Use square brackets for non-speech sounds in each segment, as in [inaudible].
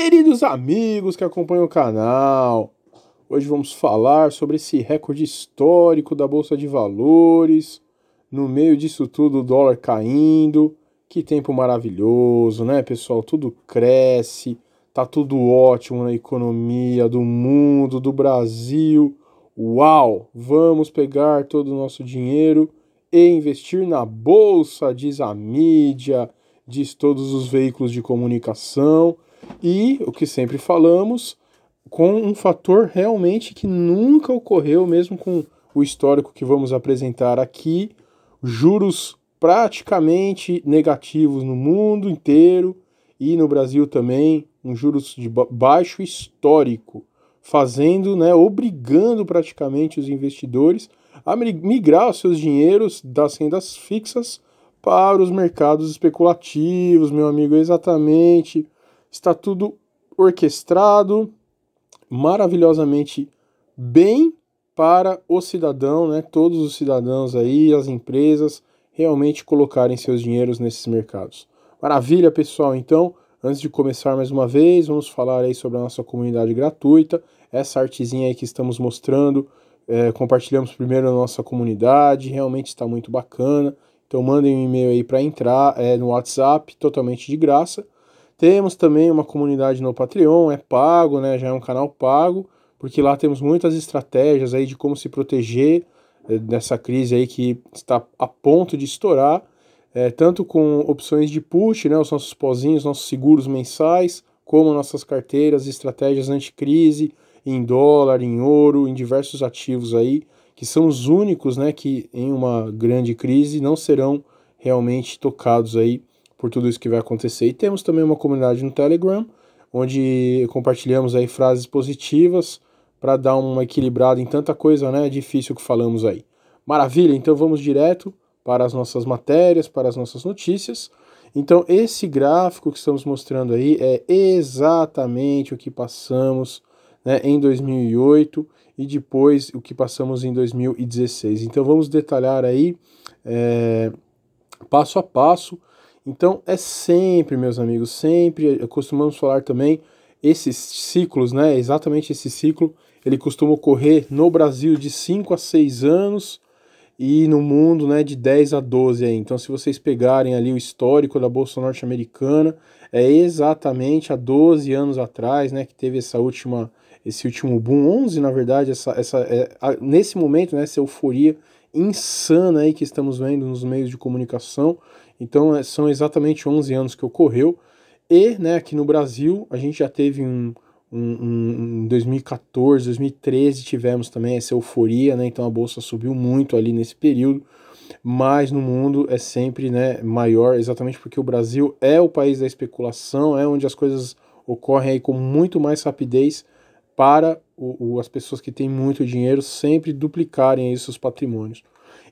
Queridos amigos que acompanham o canal, hoje vamos falar sobre esse recorde histórico da Bolsa de Valores. No meio disso tudo, o dólar caindo. Que tempo maravilhoso, né, pessoal? Tudo cresce, tá tudo ótimo na economia do mundo, do Brasil. Uau! Vamos pegar todo o nosso dinheiro e investir na bolsa, diz a mídia, diz todos os veículos de comunicação e, o que sempre falamos, com um fator realmente que nunca ocorreu, mesmo com o histórico que vamos apresentar aqui, juros praticamente negativos no mundo inteiro e no Brasil também, um juros de baixo histórico, fazendo, né, obrigando praticamente os investidores a migrar os seus dinheiros das rendas fixas para os mercados especulativos, meu amigo, é exatamente está tudo orquestrado maravilhosamente bem para o cidadão, né? Todos os cidadãos aí, as empresas realmente colocarem seus dinheiros nesses mercados. Maravilha, pessoal. Então, antes de começar mais uma vez, vamos falar aí sobre a nossa comunidade gratuita, essa artezinha aí que estamos mostrando, é, compartilhamos primeiro na nossa comunidade, realmente está muito bacana. Então mandem um e-mail aí para entrar é, no WhatsApp, totalmente de graça. Temos também uma comunidade no Patreon, é pago, né? Já é um canal pago, porque lá temos muitas estratégias aí de como se proteger eh, dessa crise aí que está a ponto de estourar, é, tanto com opções de push, né, os nossos pozinhos, nossos seguros mensais, como nossas carteiras, estratégias anticrise em dólar, em ouro, em diversos ativos aí, que são os únicos, né, que em uma grande crise não serão realmente tocados aí por tudo isso que vai acontecer. E temos também uma comunidade no Telegram, onde compartilhamos aí frases positivas para dar uma equilibrada em tanta coisa, né, difícil que falamos aí. Maravilha, então vamos direto para as nossas matérias, para as nossas notícias. Então, esse gráfico que estamos mostrando aí é exatamente o que passamos né, em 2008 e depois o que passamos em 2016. Então, vamos detalhar aí é, passo a passo então é sempre, meus amigos, sempre eh, costumamos falar também esses ciclos, né? Exatamente esse ciclo, ele costuma ocorrer no Brasil de 5 a 6 anos e no mundo, né, de 10 a 12 aí. Então se vocês pegarem ali o histórico da bolsa norte-americana, é exatamente há 12 anos atrás, né, que teve essa última esse último boom, 11 na verdade, essa, essa, é, nesse momento, né, essa euforia insana aí que estamos vendo nos meios de comunicação, então é, são exatamente 11 anos que ocorreu. E né, aqui no Brasil a gente já teve um, um, um 2014, 2013 tivemos também essa euforia, né, então a bolsa subiu muito ali nesse período, mas no mundo é sempre né, maior, exatamente porque o Brasil é o país da especulação, é onde as coisas ocorrem aí com muito mais rapidez para o, o as pessoas que têm muito dinheiro sempre duplicarem aí seus patrimônios.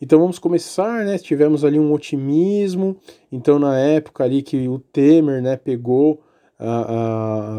Então vamos começar, né? Tivemos ali um otimismo. Então na época ali que o Temer, né, pegou a,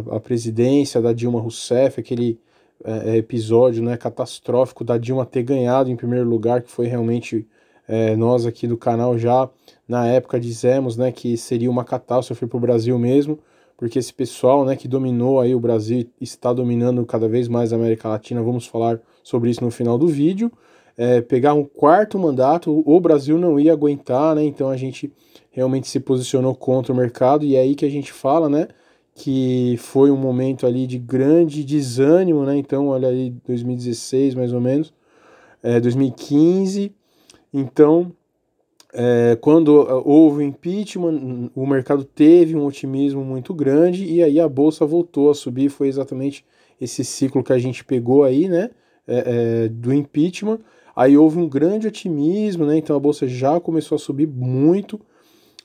a, a presidência da Dilma Rousseff, aquele é, é, episódio, né, catastrófico da Dilma ter ganhado em primeiro lugar, que foi realmente é, nós aqui do canal já na época dizemos, né, que seria uma catástrofe para o Brasil mesmo porque esse pessoal né, que dominou aí o Brasil está dominando cada vez mais a América Latina, vamos falar sobre isso no final do vídeo é, pegar um quarto mandato, o Brasil não ia aguentar, né? Então a gente realmente se posicionou contra o mercado e é aí que a gente fala, né? Que foi um momento ali de grande desânimo, né? Então, olha aí, 2016 mais ou menos, é, 2015. Então, é, quando é, houve o impeachment, o mercado teve um otimismo muito grande e aí a bolsa voltou a subir. Foi exatamente esse ciclo que a gente pegou aí, né? É, é, do impeachment. Aí houve um grande otimismo, né? Então a bolsa já começou a subir muito.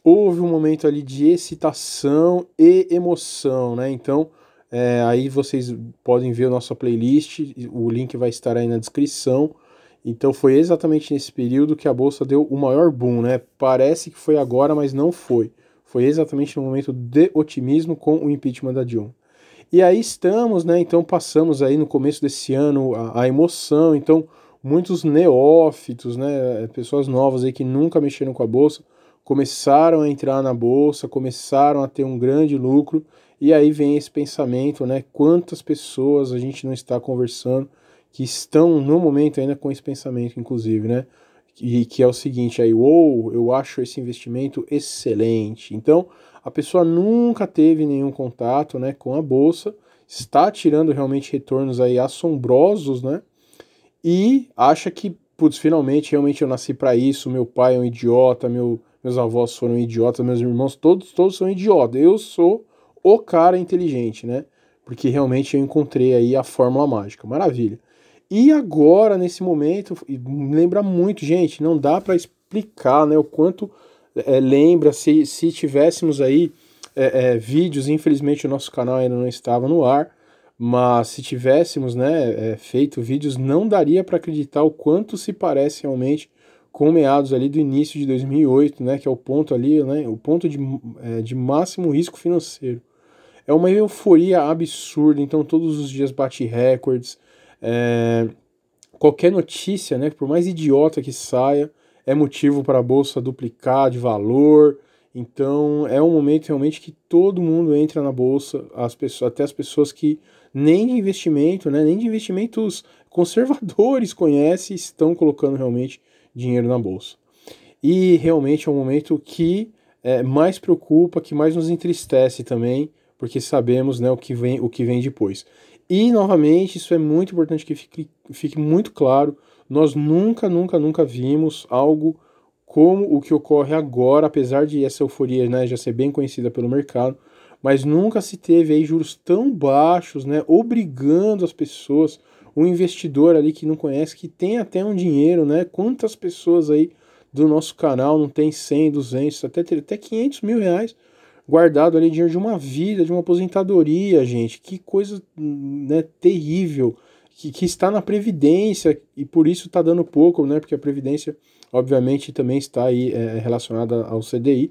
Houve um momento ali de excitação e emoção, né? Então é, aí vocês podem ver a nossa playlist, o link vai estar aí na descrição. Então foi exatamente nesse período que a bolsa deu o maior boom, né? Parece que foi agora, mas não foi. Foi exatamente no momento de otimismo com o impeachment da Dilma. E aí estamos, né? Então passamos aí no começo desse ano a, a emoção. Então muitos neófitos, né, é, pessoas novas aí que nunca mexeram com a bolsa, começaram a entrar na bolsa, começaram a ter um grande lucro, e aí vem esse pensamento, né, quantas pessoas a gente não está conversando que estão no momento ainda com esse pensamento, inclusive, né? E que é o seguinte, aí, ou wow, eu acho esse investimento excelente. Então, a pessoa nunca teve nenhum contato, né, com a bolsa, está tirando realmente retornos aí assombrosos, né? e acha que, putz, finalmente realmente eu nasci para isso, meu pai é um idiota, meu, meus avós foram idiotas, meus irmãos, todos, todos são idiotas. Eu sou o cara inteligente, né? Porque realmente eu encontrei aí a fórmula mágica. Maravilha. E agora, nesse momento, lembra muito, gente, não dá para explicar né, o quanto é, lembra se, se tivéssemos aí é, é, vídeos, infelizmente o nosso canal ainda não estava no ar, mas se tivéssemos né, é, feito vídeos, não daria para acreditar o quanto se parece realmente com meados ali do início de 2008, né, que é o ponto ali, né, o ponto de, é, de máximo risco financeiro. É uma euforia absurda, então todos os dias bate recordes. É, qualquer notícia, né, por mais idiota que saia, é motivo para a bolsa duplicar de valor. Então é um momento realmente que todo mundo entra na bolsa, as pessoas, até as pessoas que nem de investimento, né, nem de investimentos conservadores conhecem, estão colocando realmente dinheiro na bolsa. E realmente é um momento que é, mais preocupa, que mais nos entristece também, porque sabemos né, o, que vem, o que vem depois. E, novamente, isso é muito importante que fique, fique muito claro: nós nunca, nunca, nunca vimos algo como o que ocorre agora, apesar de essa euforia né, já ser bem conhecida pelo mercado, mas nunca se teve aí juros tão baixos, né, obrigando as pessoas, o investidor ali que não conhece, que tem até um dinheiro, né, quantas pessoas aí do nosso canal não tem 100, 200, até, até 500 mil reais guardado ali dinheiro de uma vida, de uma aposentadoria, gente, que coisa né, terrível, que, que está na Previdência e por isso está dando pouco, né, porque a Previdência obviamente também está aí é, relacionada ao CDI,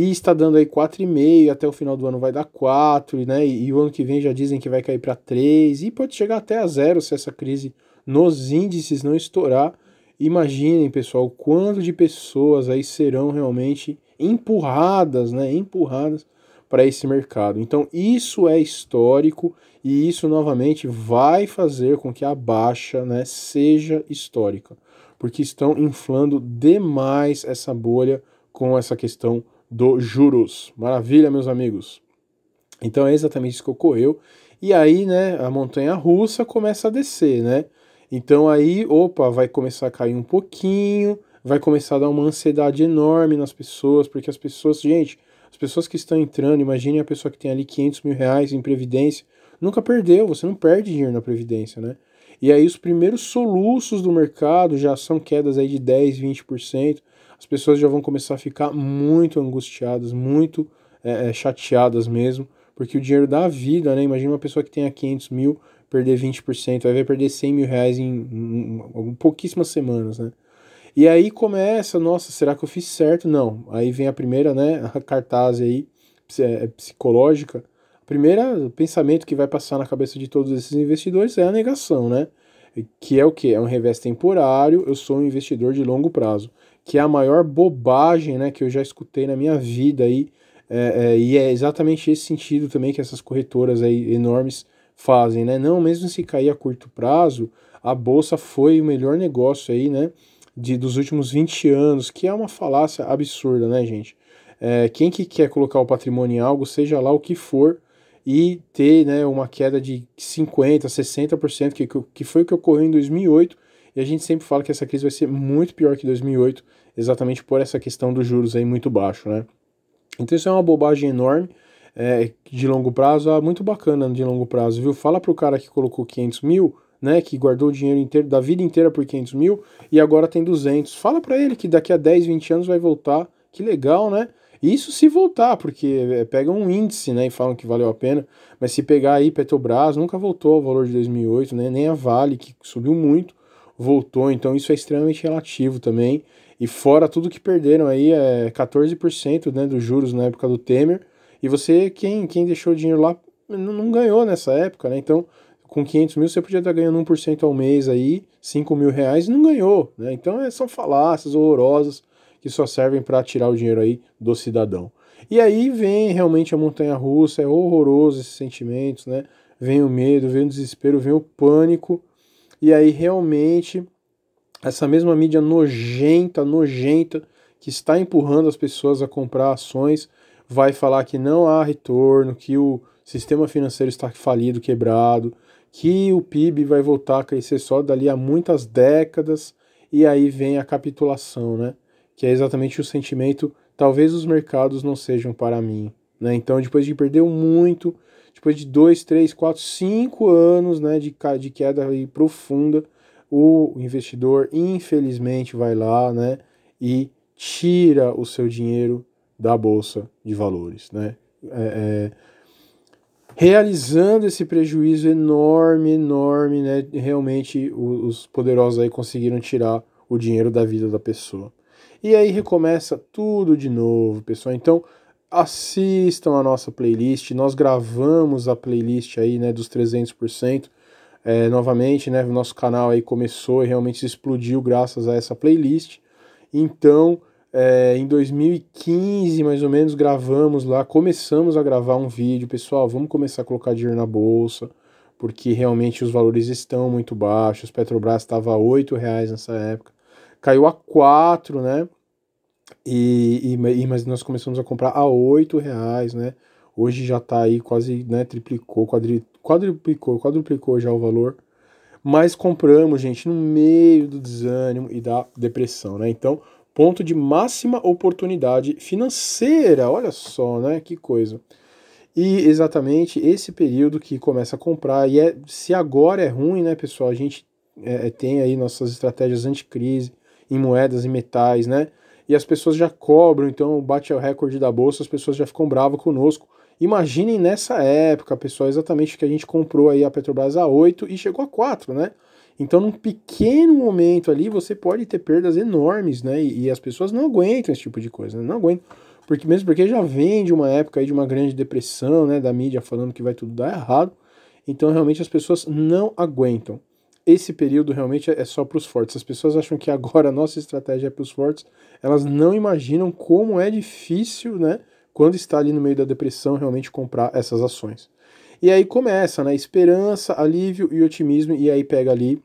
e está dando aí 4,5, até o final do ano vai dar 4, né? E, e o ano que vem já dizem que vai cair para 3 e pode chegar até a zero se essa crise nos índices não estourar. Imaginem, pessoal, quanto de pessoas aí serão realmente empurradas, né? Empurradas para esse mercado. Então, isso é histórico e isso novamente vai fazer com que a baixa, né, seja histórica, porque estão inflando demais essa bolha com essa questão do juros. Maravilha, meus amigos. Então é exatamente isso que ocorreu. E aí, né, a montanha russa começa a descer, né? Então aí, opa, vai começar a cair um pouquinho, vai começar a dar uma ansiedade enorme nas pessoas, porque as pessoas, gente, as pessoas que estão entrando, imagine a pessoa que tem ali 500 mil reais em previdência, nunca perdeu, você não perde dinheiro na previdência, né? E aí os primeiros soluços do mercado já são quedas aí de 10, 20%, as pessoas já vão começar a ficar muito angustiadas, muito é, é chateadas mesmo, porque o dinheiro dá vida, né? Imagina uma pessoa que tenha 500 mil perder 20%, aí vai perder 100 mil reais em, em, em pouquíssimas semanas, né? E aí começa, nossa, será que eu fiz certo? Não. Aí vem a primeira, né, a cartaz aí, é, psicológica. O primeiro pensamento que vai passar na cabeça de todos esses investidores é a negação, né? Que é o que? É um revés temporário, eu sou um investidor de longo prazo que é a maior bobagem né, que eu já escutei na minha vida aí. É, é, e é exatamente esse sentido também que essas corretoras aí enormes fazem, né? Não, mesmo se cair a curto prazo, a bolsa foi o melhor negócio aí, né? De, dos últimos 20 anos, que é uma falácia absurda, né, gente? É, quem que quer colocar o patrimônio em algo, seja lá o que for, e ter né, uma queda de 50%, 60%, que, que foi o que ocorreu em 2008, e a gente sempre fala que essa crise vai ser muito pior que 2008, exatamente por essa questão dos juros aí muito baixo, né? Então isso é uma bobagem enorme é, de longo prazo, é muito bacana de longo prazo, viu? Fala pro cara que colocou 500 mil, né, que guardou o dinheiro inteiro, da vida inteira por 500 mil e agora tem 200. Fala para ele que daqui a 10, 20 anos vai voltar, que legal, né? Isso se voltar, porque é, pega um índice, né, e falam que valeu a pena, mas se pegar aí Petrobras, nunca voltou ao valor de 2008, né, nem a Vale, que subiu muito, voltou, então isso é extremamente relativo também. E fora tudo que perderam aí, é 14% né, dos juros na época do Temer. E você, quem, quem deixou o dinheiro lá, não, não ganhou nessa época, né? Então, com 500 mil, você podia estar ganhando 1% ao mês aí, 5 mil reais, e não ganhou, né? Então, é, são falácias horrorosas que só servem para tirar o dinheiro aí do cidadão. E aí vem realmente a montanha russa, é horroroso esses sentimentos, né? Vem o medo, vem o desespero, vem o pânico e aí realmente essa mesma mídia nojenta, nojenta, que está empurrando as pessoas a comprar ações, vai falar que não há retorno, que o sistema financeiro está falido, quebrado, que o PIB vai voltar a crescer só dali a muitas décadas, e aí vem a capitulação, né? Que é exatamente o sentimento, talvez os mercados não sejam para mim, né? Então, depois de perder muito, depois de dois, três, quatro, cinco anos né, de, de queda profunda, o investidor infelizmente vai lá né, e tira o seu dinheiro da bolsa de valores, né? É, é, realizando esse prejuízo enorme, enorme, né? Realmente os, os poderosos aí conseguiram tirar o dinheiro da vida da pessoa. E aí recomeça tudo de novo, pessoal. Então, assistam a nossa playlist. Nós gravamos a playlist aí, né, dos 300%. É, novamente, né, nosso canal aí começou e realmente explodiu graças a essa playlist. Então, é, em 2015, mais ou menos, gravamos lá, começamos a gravar um vídeo, pessoal, vamos começar a colocar dinheiro na bolsa, porque realmente os valores estão muito baixos. Petrobras estava a R$ reais nessa época. Caiu a 4, né? E, e, mas nós começamos a comprar a oito reais, né? Hoje já está aí quase, né, triplicou, quadri, quadruplicou, quadruplicou já o valor. Mas compramos, gente, no meio do desânimo e da depressão, né? Então, ponto de máxima oportunidade financeira, olha só, né? Que coisa. E exatamente esse período que começa a comprar, e é, se agora é ruim, né, pessoal? A gente é, é tem aí nossas estratégias anticrise em moedas e metais, né? e as pessoas já cobram, então bate o recorde da bolsa, as pessoas já ficam bravas conosco. Imaginem nessa época, pessoal, exatamente que a gente comprou aí a Petrobras a 8 e chegou a 4, né? Então, num pequeno momento ali, você pode ter perdas enormes, né? E, e as pessoas não aguentam esse tipo de coisa, né? não aguentam. Porque, mesmo porque já vem de uma época aí de uma grande depressão, né? Da mídia falando que vai tudo dar errado. Então, realmente, as pessoas não aguentam esse período realmente é só para os fortes. As pessoas acham que agora a nossa estratégia é para os fortes, elas não imaginam como é difícil, né, quando está ali no meio da depressão, realmente comprar essas ações. E aí começa, né, esperança, alívio e otimismo, e aí pega ali,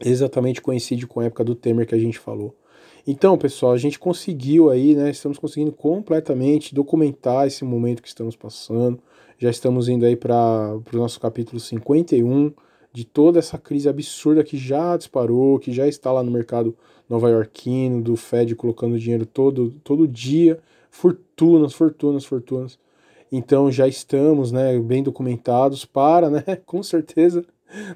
exatamente coincide com a época do Temer que a gente falou. Então, pessoal, a gente conseguiu aí, né, estamos conseguindo completamente documentar esse momento que estamos passando, já estamos indo aí para o nosso capítulo 51, de toda essa crise absurda que já disparou, que já está lá no mercado nova-iorquino, do Fed colocando dinheiro todo, todo dia, fortunas, fortunas, fortunas. Então já estamos, né, bem documentados para, né, [laughs] com certeza,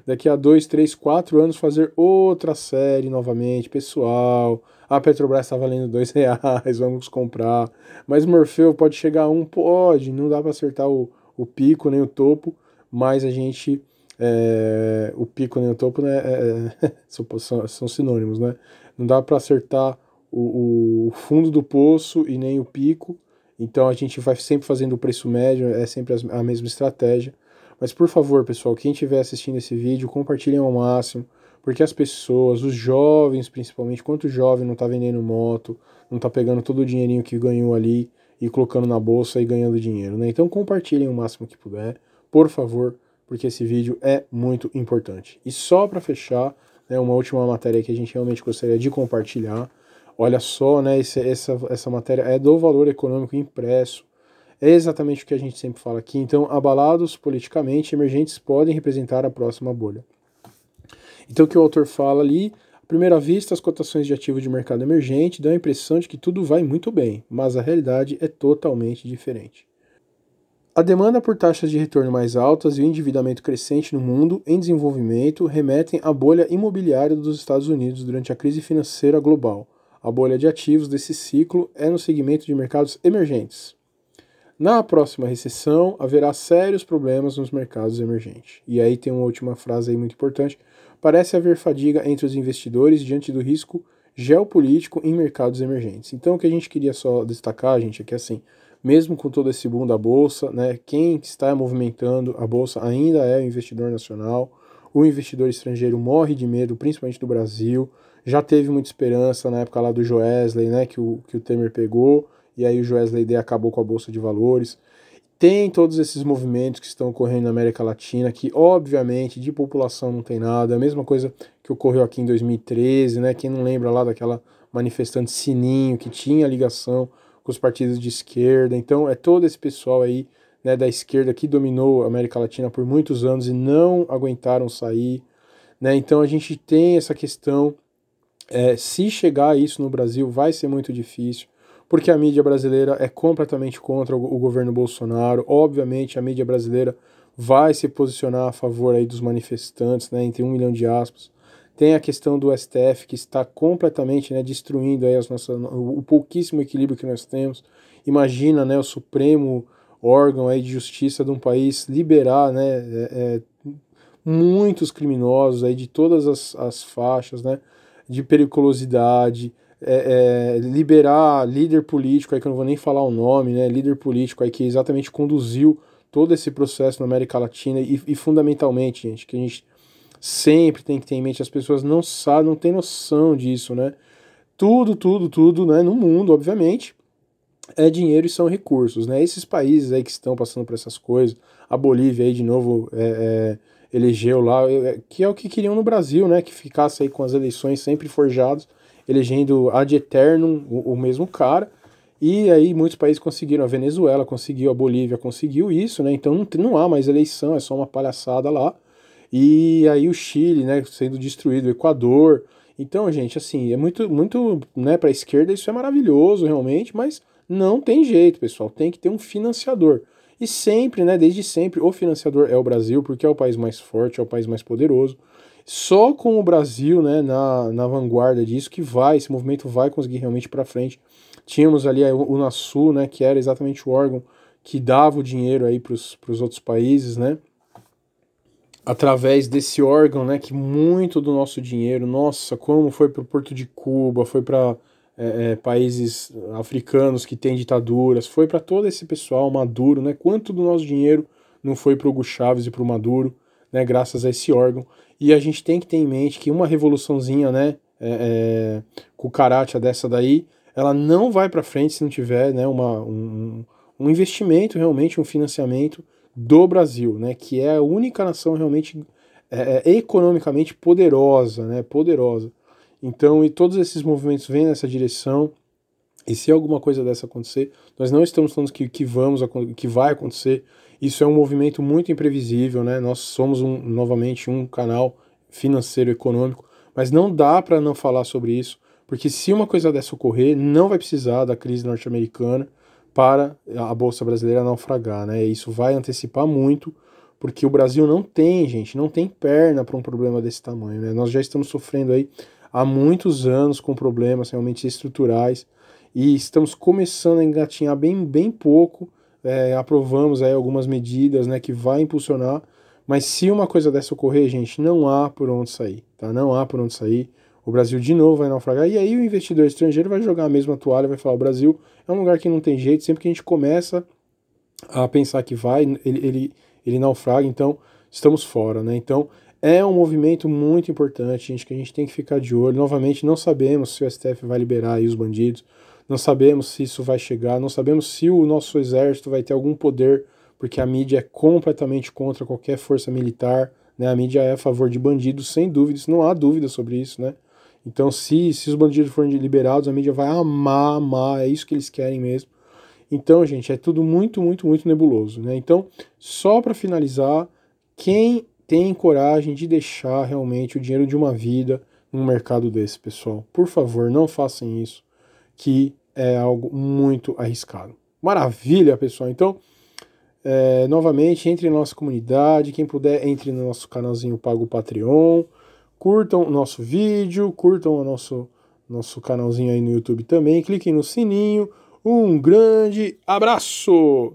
daqui a dois, três, quatro anos fazer outra série novamente, pessoal. A Petrobras está valendo dois [laughs] reais, vamos comprar. Mas Morfeu pode chegar a um, pode. Não dá para acertar o, o pico nem o topo, mas a gente é, o pico nem o topo, né? É, é [laughs] são, são, sinônimos, né? Não dá para acertar o, o, fundo do poço e nem o pico. Então a gente vai sempre fazendo o preço médio, é sempre a mesma estratégia. Mas por favor, pessoal, quem estiver assistindo esse vídeo, compartilhem ao máximo, porque as pessoas, os jovens principalmente, quanto jovem não está vendendo moto, não está pegando todo o dinheirinho que ganhou ali e colocando na bolsa e ganhando dinheiro, né? Então compartilhem o máximo que puder, por favor porque esse vídeo é muito importante. E só para fechar, né, uma última matéria que a gente realmente gostaria de compartilhar. Olha só, né, esse, essa, essa matéria é do valor econômico impresso. É exatamente o que a gente sempre fala aqui. Então, abalados politicamente, emergentes podem representar a próxima bolha. Então, o que o autor fala ali à primeira vista, as cotações de ativos de mercado emergente dão a impressão de que tudo vai muito bem, mas a realidade é totalmente diferente. A demanda por taxas de retorno mais altas e o endividamento crescente no mundo em desenvolvimento remetem à bolha imobiliária dos Estados Unidos durante a crise financeira global. A bolha de ativos desse ciclo é no segmento de mercados emergentes. Na próxima recessão, haverá sérios problemas nos mercados emergentes. E aí tem uma última frase aí muito importante. Parece haver fadiga entre os investidores diante do risco geopolítico em mercados emergentes. Então, o que a gente queria só destacar, gente, é que assim, mesmo com todo esse boom da bolsa, né, quem está movimentando a bolsa ainda é o investidor nacional. O investidor estrangeiro morre de medo, principalmente do Brasil. Já teve muita esperança na época lá do Joesley, né, que o, que o Temer pegou, e aí o Joesley D acabou com a bolsa de valores. Tem todos esses movimentos que estão ocorrendo na América Latina, que obviamente de população não tem nada, é a mesma coisa que ocorreu aqui em 2013, né? Quem não lembra lá daquela manifestante Sininho que tinha ligação com os partidos de esquerda. Então é todo esse pessoal aí né, da esquerda que dominou a América Latina por muitos anos e não aguentaram sair. Né? Então a gente tem essa questão. É, se chegar a isso no Brasil, vai ser muito difícil, porque a mídia brasileira é completamente contra o, o governo Bolsonaro. Obviamente, a mídia brasileira vai se posicionar a favor aí dos manifestantes, né, entre um milhão de aspas. Tem a questão do STF que está completamente né, destruindo aí as nossas, o pouquíssimo equilíbrio que nós temos. Imagina né, o Supremo órgão aí de justiça de um país liberar né, é, é, muitos criminosos aí de todas as, as faixas né, de periculosidade, é, é liberar líder político aí que eu não vou nem falar o nome, né, líder político aí que exatamente conduziu todo esse processo na América Latina e, e fundamentalmente, gente, que a gente sempre tem que ter em mente, as pessoas não sabem, não têm noção disso, né? Tudo, tudo, tudo, né, no mundo, obviamente, é dinheiro e são recursos, né? Esses países aí que estão passando por essas coisas, a Bolívia aí de novo é, é, elegeu lá, é, é, que é o que queriam no Brasil, né? Que ficasse aí com as eleições sempre forjadas, elegendo ad eternum o, o mesmo cara, e aí muitos países conseguiram, a Venezuela conseguiu, a Bolívia conseguiu isso, né? Então não, não há mais eleição, é só uma palhaçada lá. E aí o Chile, né, sendo destruído, o Equador. Então, gente, assim, é muito, muito, né, para a esquerda isso é maravilhoso realmente, mas não tem jeito, pessoal. Tem que ter um financiador. E sempre, né, desde sempre, o financiador é o Brasil, porque é o país mais forte, é o país mais poderoso. Só com o Brasil, né, na, na vanguarda disso que vai, esse movimento vai conseguir realmente para frente. Tínhamos ali o Unasul, né, que era exatamente o órgão que dava o dinheiro aí para os outros países, né? através desse órgão, né, que muito do nosso dinheiro, nossa, como foi para o Porto de Cuba, foi para é, é, países africanos que têm ditaduras, foi para todo esse pessoal, Maduro, né, quanto do nosso dinheiro não foi para o Hugo Chávez e para o Maduro, né, graças a esse órgão. E a gente tem que ter em mente que uma revoluçãozinha, né, é, é, cucaracha dessa daí, ela não vai para frente se não tiver, né, uma, um, um investimento realmente, um financiamento do Brasil, né, que é a única nação realmente é, é, economicamente poderosa, né, poderosa. Então, e todos esses movimentos vêm nessa direção. E se alguma coisa dessa acontecer, nós não estamos falando que, que vamos que vai acontecer. Isso é um movimento muito imprevisível, né? Nós somos um, novamente um canal financeiro econômico, mas não dá para não falar sobre isso, porque se uma coisa dessa ocorrer, não vai precisar da crise norte-americana, para a Bolsa Brasileira naufragar, né? Isso vai antecipar muito, porque o Brasil não tem, gente, não tem perna para um problema desse tamanho, né? Nós já estamos sofrendo aí há muitos anos com problemas realmente estruturais e estamos começando a engatinhar bem, bem pouco. É, aprovamos aí algumas medidas, né, que vai impulsionar, mas se uma coisa dessa ocorrer, gente, não há por onde sair, tá? Não há por onde sair o Brasil de novo vai naufragar. E aí o investidor estrangeiro vai jogar a mesma toalha, vai falar: o Brasil é um lugar que não tem jeito, sempre que a gente começa a pensar que vai, ele, ele, ele naufraga, então estamos fora, né? Então é um movimento muito importante, gente, que a gente tem que ficar de olho. Novamente, não sabemos se o STF vai liberar aí os bandidos, não sabemos se isso vai chegar, não sabemos se o nosso exército vai ter algum poder, porque a mídia é completamente contra qualquer força militar, né? A mídia é a favor de bandidos, sem dúvidas, não há dúvida sobre isso, né? Então, se, se os bandidos forem liberados, a mídia vai amar, amar, é isso que eles querem mesmo. Então, gente, é tudo muito, muito, muito nebuloso, né? Então, só para finalizar, quem tem coragem de deixar realmente o dinheiro de uma vida num mercado desse, pessoal? Por favor, não façam isso, que é algo muito arriscado. Maravilha, pessoal! Então, é, novamente, entre na nossa comunidade, quem puder, entre no nosso canalzinho Pago Patreon, Curtam o nosso vídeo, curtam o nosso, nosso canalzinho aí no YouTube também, cliquem no sininho. Um grande abraço!